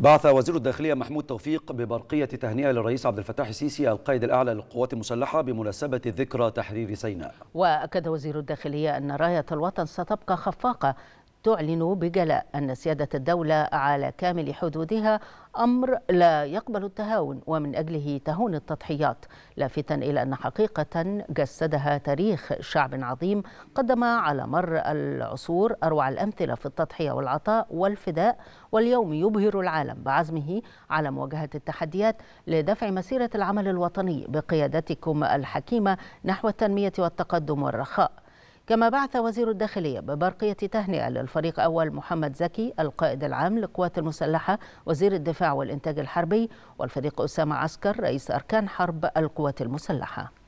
بعث وزير الداخلية محمود توفيق ببرقية تهنئة للرئيس عبد الفتاح السيسي القائد الأعلى للقوات المسلحة بمناسبة ذكرى تحرير سيناء وأكد وزير الداخلية أن راية الوطن ستبقى خفاقة تعلن بجلاء أن سيادة الدولة على كامل حدودها أمر لا يقبل التهاون ومن أجله تهون التضحيات لافتا إلى أن حقيقة جسدها تاريخ شعب عظيم قدم على مر العصور أروع الأمثلة في التضحية والعطاء والفداء واليوم يبهر العالم بعزمه على مواجهة التحديات لدفع مسيرة العمل الوطني بقيادتكم الحكيمة نحو التنمية والتقدم والرخاء كما بعث وزير الداخلية ببرقية تهنئة للفريق أول محمد زكي القائد العام للقوات المسلحة وزير الدفاع والإنتاج الحربي والفريق أسامة عسكر رئيس أركان حرب القوات المسلحة